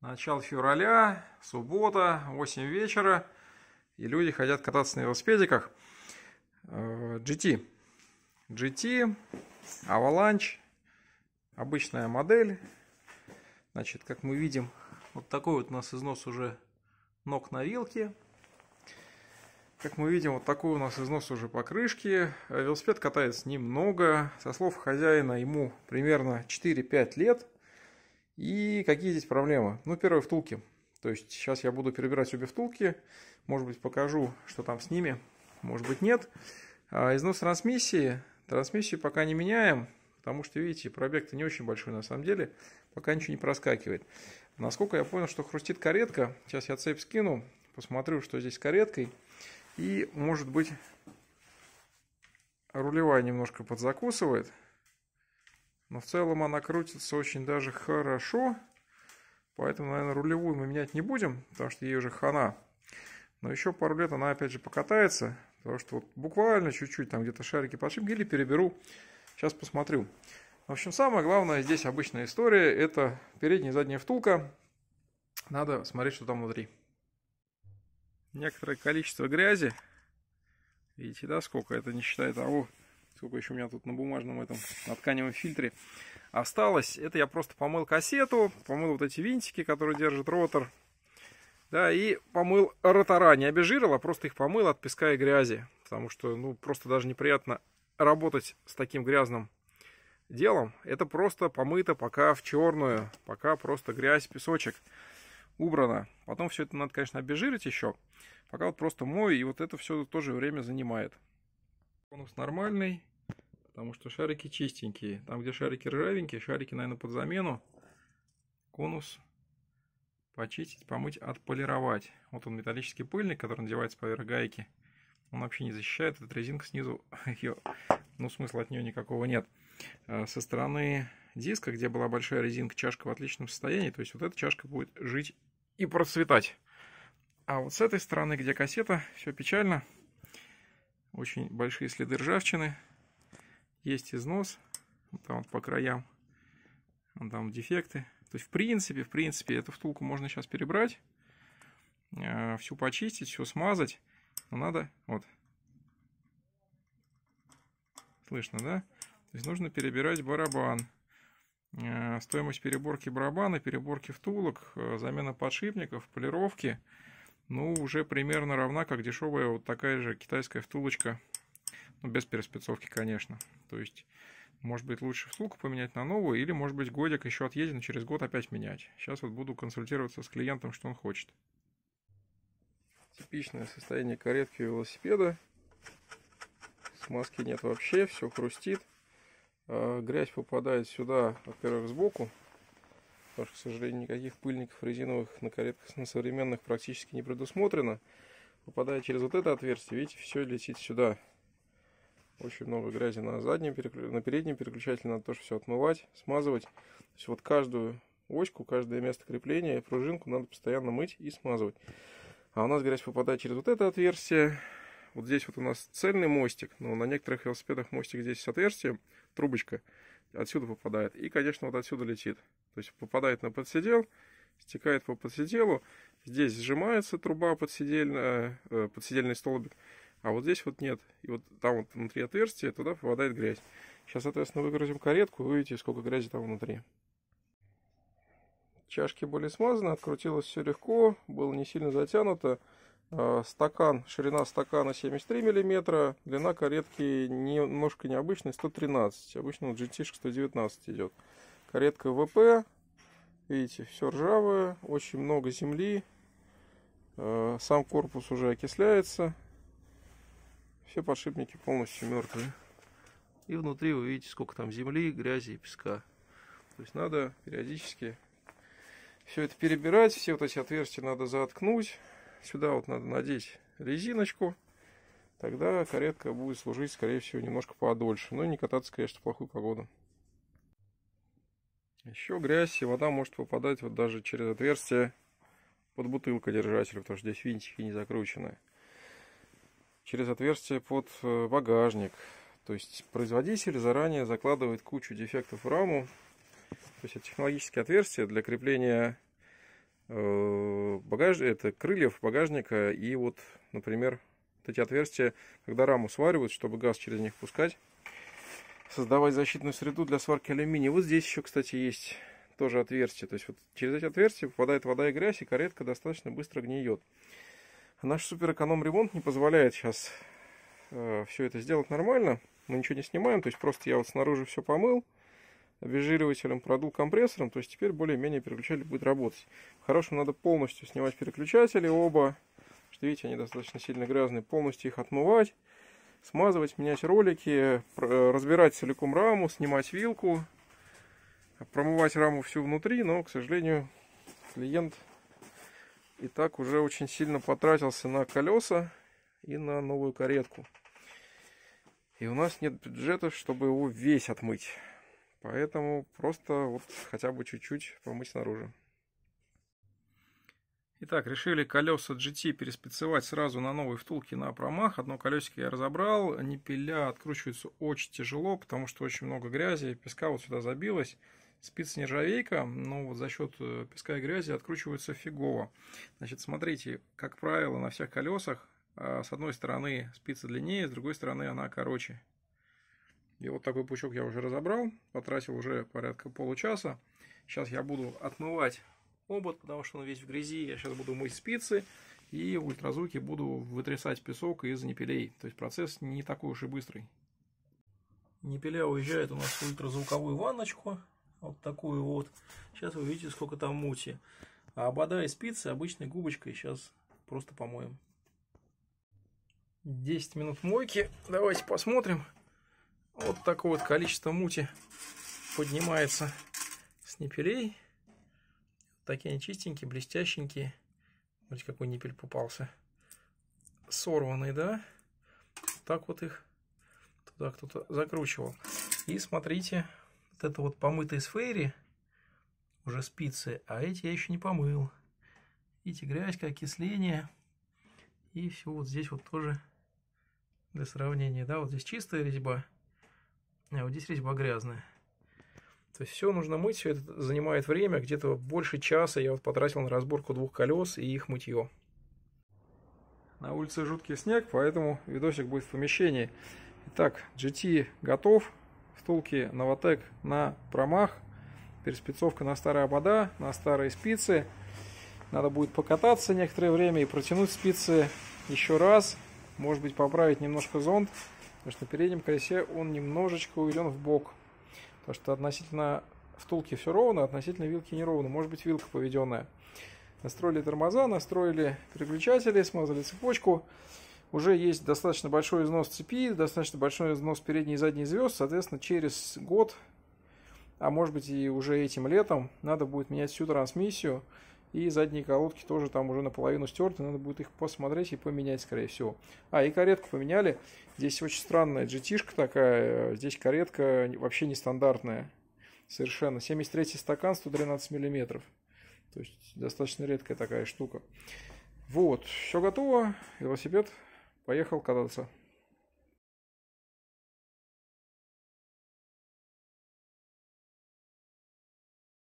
Начало февраля, суббота, 8 вечера, и люди хотят кататься на велосипедиках. GT. Э, GT, Avalanche, обычная модель. Значит, как мы видим, вот такой вот у нас износ уже ног на вилке. Как мы видим, вот такой у нас износ уже покрышки. Э, велосипед катается немного. Со слов хозяина, ему примерно 4-5 лет. И какие здесь проблемы? Ну, первое, втулки. То есть сейчас я буду перебирать обе втулки, может быть покажу, что там с ними, может быть нет. А износ трансмиссии, трансмиссию пока не меняем, потому что, видите, пробег-то не очень большой на самом деле, пока ничего не проскакивает. Насколько я понял, что хрустит каретка, сейчас я цепь скину, посмотрю, что здесь с кареткой. И, может быть, рулевая немножко подзакусывает, но в целом она крутится очень даже хорошо. Поэтому, наверное, рулевую мы менять не будем, потому что ей уже хана. Но еще пару лет она опять же покатается. Потому что вот буквально чуть-чуть там где-то шарики подшипки или переберу. Сейчас посмотрю. В общем, самое главное здесь обычная история. Это передняя и задняя втулка. Надо смотреть, что там внутри. Некоторое количество грязи. Видите, да, сколько? Это не считая а того, сколько еще у меня тут на бумажном этом, на тканевом фильтре осталось. Это я просто помыл кассету, помыл вот эти винтики, которые держит ротор. Да, и помыл ротора, не обезжирил, а просто их помыл от песка и грязи. Потому что, ну, просто даже неприятно работать с таким грязным делом. Это просто помыто пока в черную, пока просто грязь, песочек убрано. Потом все это надо, конечно, обезжирить еще. Пока вот просто мою, и вот это все тоже время занимает. Конус нормальный, потому что шарики чистенькие. Там, где шарики ржавенькие, шарики, наверное, под замену. Конус почистить, помыть, отполировать. Вот он металлический пыльник, который надевается поверх гайки. Он вообще не защищает. Эта резинка снизу, ее, ну, смысла от нее никакого нет. А со стороны диска, где была большая резинка, чашка в отличном состоянии. То есть вот эта чашка будет жить и процветать. А вот с этой стороны, где кассета, все печально. Очень большие следы ржавчины. Есть износ. Там вот по краям. Там дефекты. То есть, в принципе, в принципе, эту втулку можно сейчас перебрать. Э, всю почистить, все смазать. Но надо... Вот. Слышно, да? То есть, нужно перебирать барабан. Э, стоимость переборки барабана, переборки втулок, э, замена подшипников, полировки – ну, уже примерно равна, как дешевая вот такая же китайская втулочка. Ну, без переспецовки, конечно. То есть, может быть, лучше втулку поменять на новую, или, может быть, годик еще отъедет, но через год опять менять. Сейчас вот буду консультироваться с клиентом, что он хочет. Типичное состояние каретки велосипеда. Смазки нет вообще, все хрустит. А, грязь попадает сюда, во-первых, сбоку, потому что, к сожалению, никаких пыльников резиновых на каретках на современных практически не предусмотрено. Попадая через вот это отверстие, видите, все летит сюда. Очень много грязи на заднем, переклю... на переднем переключателе, надо тоже все отмывать, смазывать. То есть вот каждую оську, каждое место крепления, пружинку надо постоянно мыть и смазывать. А у нас грязь попадает через вот это отверстие, вот здесь вот у нас цельный мостик, но на некоторых велосипедах мостик здесь с отверстием, трубочка отсюда попадает. И, конечно, вот отсюда летит. То есть попадает на подсидел, стекает по подсиделу. Здесь сжимается труба подсидельная, э, подсидельный столбик, а вот здесь вот нет. И вот там вот внутри отверстия туда попадает грязь. Сейчас, соответственно, выгрузим каретку, и увидите, сколько грязи там внутри. Чашки были смазаны, открутилось все легко, было не сильно затянуто. А, стакан, ширина стакана 73 мм, длина каретки немножко необычная, 113. Обычно вот GT 119 идет. Каретка ВП. Видите, все ржавое, очень много земли. Э, сам корпус уже окисляется. Все подшипники полностью мертвые. И внутри вы видите, сколько там земли, грязи и песка. То есть надо периодически все это перебирать. Все вот эти отверстия надо заткнуть. Сюда вот надо надеть резиночку. Тогда каретка будет служить, скорее всего, немножко подольше. Но не кататься, конечно, в плохую погоду. Еще грязь и вода может попадать вот даже через отверстие под бутылка бутылкодержатель, потому что здесь винтики не закручены. Через отверстие под э, багажник. То есть производитель заранее закладывает кучу дефектов в раму. То есть это технологические отверстия для крепления э, багаж... это крыльев багажника и вот, например, вот эти отверстия, когда раму сваривают, чтобы газ через них пускать, создавать защитную среду для сварки алюминия. Вот здесь еще, кстати, есть тоже отверстие. То есть вот через эти отверстия попадает вода и грязь, и каретка достаточно быстро гниет. Наш суперэконом ремонт не позволяет сейчас э, все это сделать нормально. Мы ничего не снимаем, то есть просто я вот снаружи все помыл, обезжиривателем продул компрессором, то есть теперь более-менее переключатель будет работать. В хорошем надо полностью снимать переключатели оба, что видите, они достаточно сильно грязные, полностью их отмывать, смазывать, менять ролики, э, разбирать целиком раму, снимать вилку, промывать раму всю внутри, но, к сожалению, клиент и так уже очень сильно потратился на колеса и на новую каретку. И у нас нет бюджета, чтобы его весь отмыть. Поэтому просто вот хотя бы чуть-чуть помыть снаружи. Итак, решили колеса GT переспецевать сразу на новые втулки на промах. Одно колесико я разобрал, не пиля, а откручивается очень тяжело, потому что очень много грязи, песка вот сюда забилась. Спица нержавейка, но вот за счет э, песка и грязи откручивается фигово. Значит, смотрите, как правило, на всех колесах а, с одной стороны спица длиннее, с другой стороны она короче. И вот такой пучок я уже разобрал, потратил уже порядка получаса. Сейчас я буду отмывать обод, потому что он весь в грязи. Я сейчас буду мыть спицы и в ультразвуке буду вытрясать песок из непилей. То есть процесс не такой уж и быстрый. Непиля уезжает у нас в ультразвуковую ванночку. Вот такую вот. Сейчас вы видите, сколько там мути. А обода и спицы обычной губочкой сейчас просто помоем. 10 минут мойки. Давайте посмотрим. Вот такое вот количество мути поднимается с непилей. Такие они чистенькие, блестященькие. Смотрите, какой ниппель попался. Сорванный, да? Так вот их туда кто-то закручивал. И смотрите, вот это вот помытые с фейри, уже спицы, а эти я еще не помыл. Видите, грязь, окисление. И все вот здесь вот тоже для сравнения. Да, вот здесь чистая резьба, а вот здесь резьба грязная. То есть все нужно мыть, все это занимает время, где-то больше часа я вот потратил на разборку двух колес и их мытье. На улице жуткий снег, поэтому видосик будет в помещении. Итак, GT готов, втулки Новотек на промах, перспецовка на старые обода, на старые спицы. Надо будет покататься некоторое время и протянуть спицы еще раз, может быть поправить немножко зонт, потому что на переднем колесе он немножечко уведен в бок. Потому что относительно втулки все ровно, относительно вилки неровно. Может быть вилка поведенная. Настроили тормоза, настроили переключатели, смазали цепочку. Уже есть достаточно большой износ цепи, достаточно большой износ передней и задней звезд. Соответственно, через год, а может быть и уже этим летом, надо будет менять всю трансмиссию. И задние колодки тоже там уже наполовину стерты, надо будет их посмотреть и поменять, скорее всего. А, и каретку поменяли. Здесь очень странная gt такая, э, здесь каретка вообще нестандартная. Совершенно. 73 стакан, 113 миллиметров. То есть достаточно редкая такая штука. Вот, все готово. Велосипед поехал кататься.